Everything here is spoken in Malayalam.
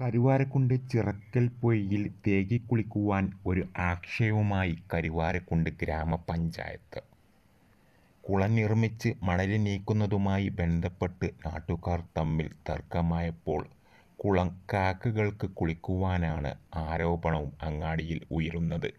കരുവാരക്കുണ്ട് ചിറക്കൽ പൊയ്യിൽ കുളിക്കുവാൻ ഒരു ആക്ഷേപമായി കരുവാരക്കുണ്ട് ഗ്രാമപഞ്ചായത്ത് കുളം നിർമ്മിച്ച് മണല് നീക്കുന്നതുമായി ബന്ധപ്പെട്ട് നാട്ടുകാർ തമ്മിൽ തർക്കമായപ്പോൾ കുളം കാക്കകൾക്ക് കുളിക്കുവാനാണ് ആരോപണവും അങ്ങാടിയിൽ ഉയരുന്നത്